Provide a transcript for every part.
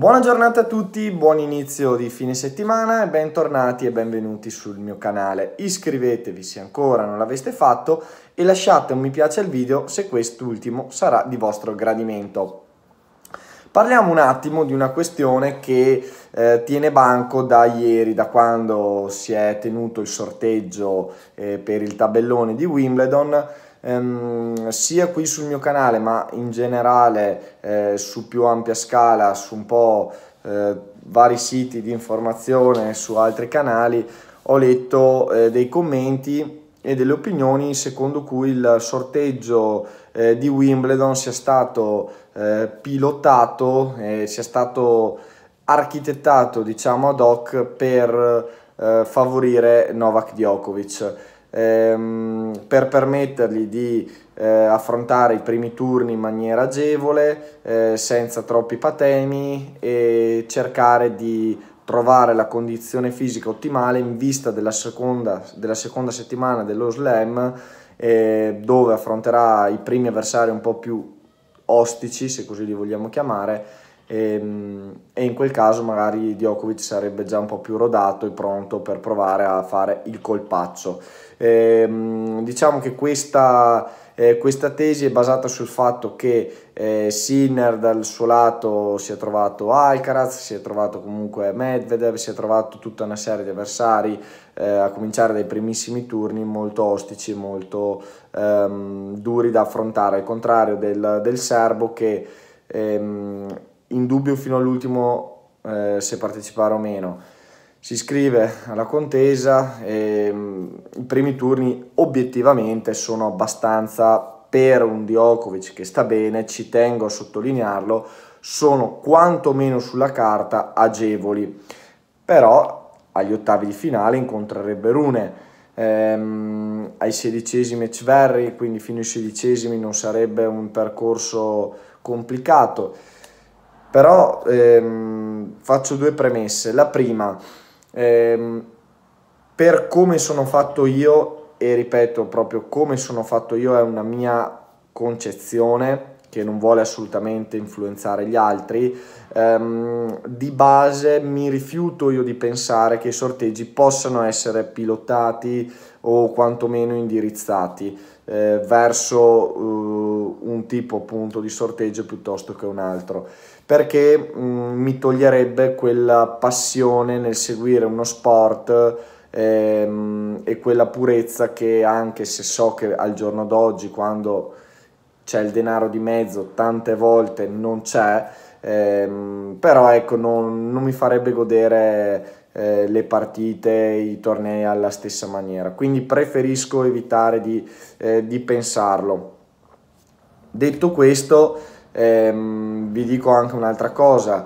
Buona giornata a tutti, buon inizio di fine settimana e bentornati e benvenuti sul mio canale. Iscrivetevi se ancora non l'aveste fatto e lasciate un mi piace al video se quest'ultimo sarà di vostro gradimento. Parliamo un attimo di una questione che eh, tiene banco da ieri, da quando si è tenuto il sorteggio eh, per il tabellone di Wimbledon ehm, sia qui sul mio canale ma in generale eh, su più ampia scala su un po' eh, vari siti di informazione su altri canali ho letto eh, dei commenti e delle opinioni secondo cui il sorteggio eh, di Wimbledon sia stato eh, pilotato, eh, sia stato architettato diciamo ad hoc per eh, favorire Novak Djokovic ehm, per permettergli di eh, affrontare i primi turni in maniera agevole, eh, senza troppi patemi e cercare di trovare la condizione fisica ottimale in vista della seconda, della seconda settimana dello slam eh, dove affronterà i primi avversari un po' più ostici, se così li vogliamo chiamare, e, ehm, e, in quel caso magari Djokovic sarebbe già un po' più rodato e pronto per provare a fare il colpaccio. E, ehm, diciamo che questa, eh, questa, tesi è basata sul fatto che eh, Sinner dal suo lato si è trovato Alcaraz, si è trovato comunque Medvedev, si è trovato tutta una serie di avversari eh, a cominciare dai primissimi turni molto ostici, molto ehm, duri da affrontare, al contrario del, del serbo che ehm, in dubbio fino all'ultimo eh, se partecipare o meno. Si iscrive alla contesa e mh, mm, i primi turni obiettivamente sono abbastanza per un Djokovic che sta bene, ci tengo a sottolinearlo, sono quantomeno sulla carta agevoli. Però agli ottavi di finale incontrerebbe Rune, ehm, ai sedicesimi Cverri, quindi fino ai sedicesimi non sarebbe un percorso complicato però ehm, faccio due premesse. La prima, ehm, per come sono fatto io, e ripeto proprio come sono fatto io è una mia concezione, che non vuole assolutamente influenzare gli altri, ehm, di base mi rifiuto io di pensare che i sorteggi possano essere pilotati o quantomeno indirizzati eh, verso eh, un tipo appunto di sorteggio piuttosto che un altro, perché mh, mm, mi toglierebbe quella passione nel seguire uno sport ehm, e quella purezza che anche se so che al giorno d'oggi quando c'è il denaro di mezzo, tante volte non c'è, ehm, però ecco non, non, mi farebbe godere eh, le partite, i tornei alla stessa maniera, quindi preferisco evitare di, eh, di pensarlo. Detto questo, ehm, vi dico anche un'altra cosa.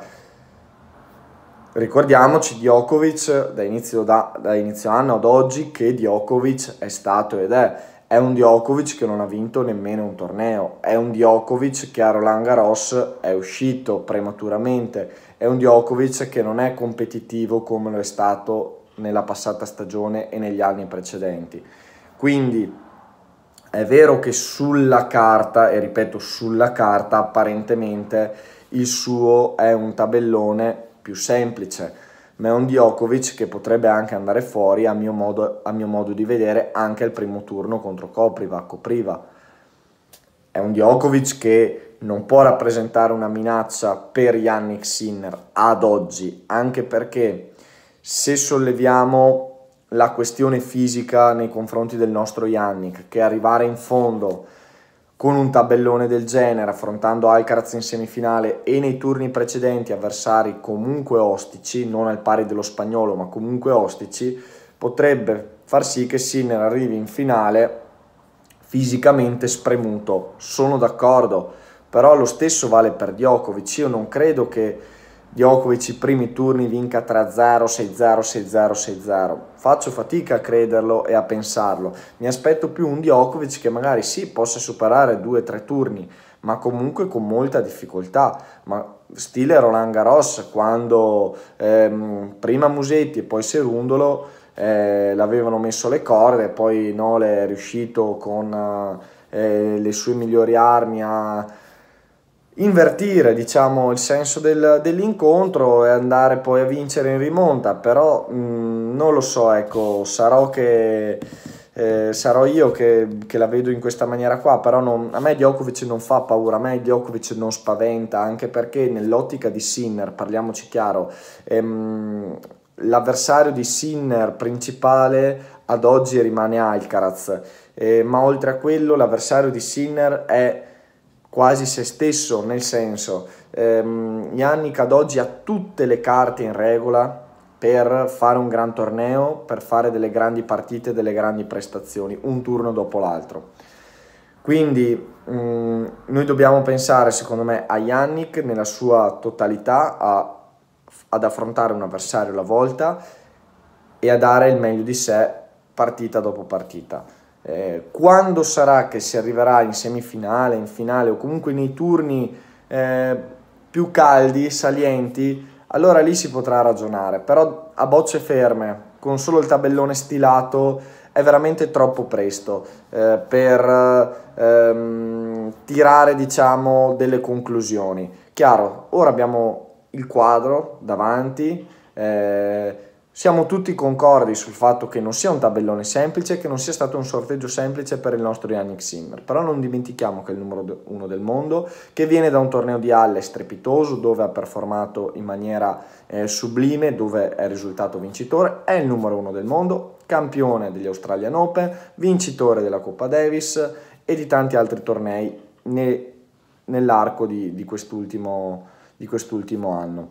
Ricordiamoci Djokovic da inizio, da, da inizio anno ad oggi che Djokovic è stato ed è è un Djokovic che non ha vinto nemmeno un torneo, è un Djokovic che a Roland Garros è uscito prematuramente, è un Djokovic che non è competitivo come lo è stato nella passata stagione e negli anni precedenti. Quindi è vero che sulla carta, e ripeto sulla carta, apparentemente il suo è un tabellone più semplice, ma è un Djokovic che potrebbe anche andare fuori, a mio modo, a mio modo di vedere, anche al primo turno contro Copriva. Copriva. È un Djokovic che non può rappresentare una minaccia per Yannick Sinner ad oggi, anche perché se solleviamo la questione fisica nei confronti del nostro Yannick, che arrivare in fondo con un tabellone del genere, affrontando Alcaraz in semifinale e nei turni precedenti avversari comunque ostici, non al pari dello spagnolo ma comunque ostici, potrebbe far sì che Sinner arrivi in finale fisicamente spremuto. Sono d'accordo, però lo stesso vale per Djokovic. Io non credo che Djokovic primi turni vinca 3-0, 6-0, 6-0, 6-0. Faccio fatica a crederlo e a pensarlo. Mi aspetto più un Djokovic che magari sì possa superare 2-3 turni, ma comunque con molta difficoltà. Ma stile Roland Garros, quando ehm, prima Musetti e poi Serundolo eh, l'avevano messo le corde, poi Nole è riuscito con eh, le sue migliori armi a invertire diciamo, il senso del, dell'incontro e andare poi a vincere in rimonta, però mh, non lo so, ecco, sarò, che, eh, sarò io che, che, la vedo in questa maniera qua, però non, a me Djokovic non fa paura, a me Djokovic non spaventa, anche perché nell'ottica di Sinner, parliamoci chiaro, ehm, l'avversario di Sinner principale ad oggi rimane Alcaraz, eh, ma oltre a quello l'avversario di Sinner è quasi se stesso, nel senso, ehm, Yannick ad oggi ha tutte le carte in regola per fare un gran torneo, per fare delle grandi partite, delle grandi prestazioni, un turno dopo l'altro. Quindi mh, mm, noi dobbiamo pensare, secondo me, a Yannick nella sua totalità, a, ad affrontare un avversario alla volta e a dare il meglio di sé partita dopo partita eh, quando sarà che si arriverà in semifinale, in finale o comunque nei turni eh, più caldi, salienti, allora lì si potrà ragionare, però a bocce ferme, con solo il tabellone stilato, è veramente troppo presto eh, per ehm, tirare diciamo delle conclusioni. Chiaro, ora abbiamo il quadro davanti, eh, siamo tutti concordi sul fatto che non sia un tabellone semplice, che non sia stato un sorteggio semplice per il nostro Yannick Simmer, però non dimentichiamo che è il numero uno del mondo, che viene da un torneo di Halle strepitoso, dove ha performato in maniera eh, sublime, dove è risultato vincitore, è il numero uno del mondo, campione degli Australian Open, vincitore della Coppa Davis e di tanti altri tornei ne, nell'arco di, di quest'ultimo quest anno.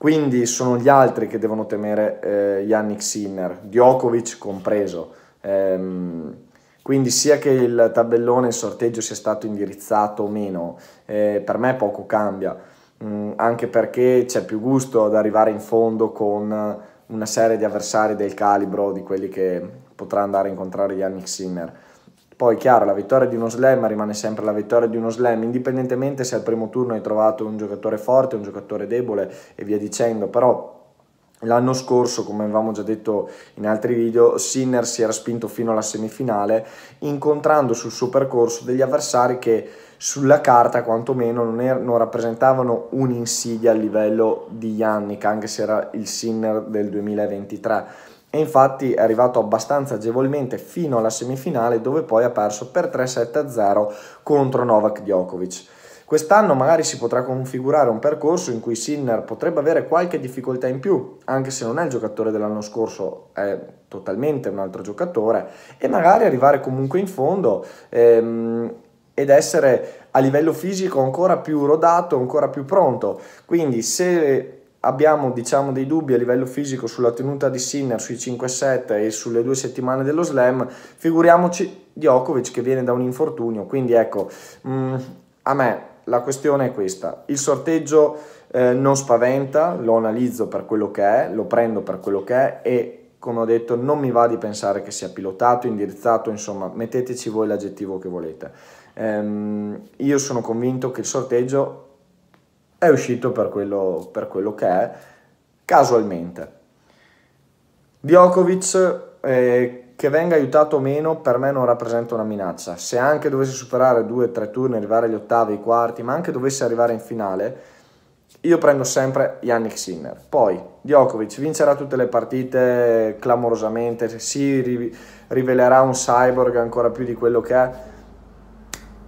Quindi sono gli altri che devono temere eh, Yannick Sinner, Djokovic compreso. Ehm, quindi sia che il tabellone, il sorteggio sia stato indirizzato o meno, eh, per me poco cambia, mm, anche perché c'è più gusto ad arrivare in fondo con una serie di avversari del calibro di quelli che potrà andare a incontrare Yannick Sinner. Poi, chiaro, la vittoria di uno slam rimane sempre la vittoria di uno slam, indipendentemente se al primo turno hai trovato un giocatore forte, un giocatore debole e via dicendo, però L'anno scorso, come avevamo già detto in altri video, Sinner si era spinto fino alla semifinale, incontrando sul suo percorso degli avversari che sulla carta quantomeno non, er non rappresentavano un'insidia a livello di Yannick, anche se era il Sinner del 2023 e infatti è arrivato abbastanza agevolmente fino alla semifinale dove poi ha perso per 3-7-0 contro Novak Djokovic. Quest'anno magari si potrà configurare un percorso in cui Sinner potrebbe avere qualche difficoltà in più, anche se non è il giocatore dell'anno scorso, è totalmente un altro giocatore, e magari arrivare comunque in fondo ehm, ed essere a livello fisico ancora più rodato, ancora più pronto. Quindi se abbiamo diciamo, dei dubbi a livello fisico sulla tenuta di Sinner sui 5-7 e sulle due settimane dello slam, figuriamoci Djokovic che viene da un infortunio, quindi ecco, mh, mm, a me la questione è questa, il sorteggio eh, non spaventa, lo analizzo per quello che è, lo prendo per quello che è e come ho detto non mi va di pensare che sia pilotato, indirizzato, insomma metteteci voi l'aggettivo che volete. Ehm, io sono convinto che il sorteggio è uscito per quello, per quello che è, casualmente. Djokovic, eh, che venga aiutato o meno, per me non rappresenta una minaccia. Se anche dovesse superare due o tre turni, arrivare agli ottavi, ai quarti, ma anche dovesse arrivare in finale, io prendo sempre Yannick Sinner. Poi Djokovic vincerà tutte le partite clamorosamente, si ri- rivelerà un cyborg ancora più di quello che è.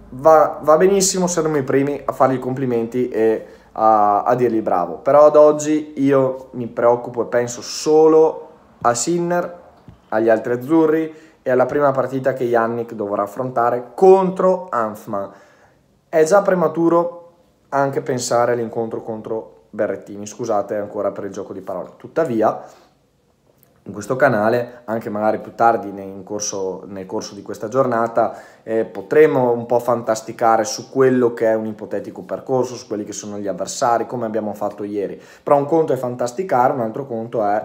Va, va benissimo, saremo i primi a fargli i complimenti e a, a dirgli bravo. Però ad oggi io mi preoccupo e penso solo a Sinner, agli altri azzurri e alla prima partita che Yannick dovrà affrontare contro Anfman. È già prematuro anche pensare all'incontro contro Berrettini, scusate ancora per il gioco di parole. Tuttavia, in questo canale, anche magari più tardi nel corso, nel corso di questa giornata, eh, potremo un po' fantasticare su quello che è un ipotetico percorso, su quelli che sono gli avversari, come abbiamo fatto ieri. Però un conto è fantasticare, un altro conto è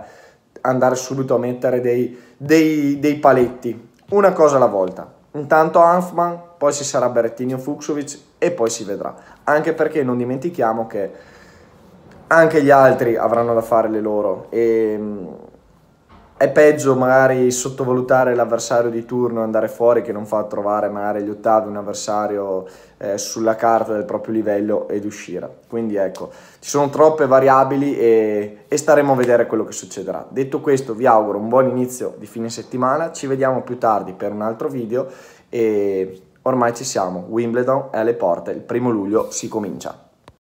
andare subito a mettere dei, dei, dei paletti, una cosa alla volta. Intanto Hanfman, poi ci sarà Berrettini o Fuxovic e poi si vedrà. Anche perché non dimentichiamo che anche gli altri avranno da fare le loro e ehm, è peggio magari sottovalutare l'avversario di turno e andare fuori che non fa trovare magari gli ottavi un avversario eh, sulla carta del proprio livello ed uscire. Quindi ecco, ci sono troppe variabili e, e staremo a vedere quello che succederà. Detto questo vi auguro un buon inizio di fine settimana, ci vediamo più tardi per un altro video e ormai ci siamo, Wimbledon è alle porte, il primo luglio si comincia.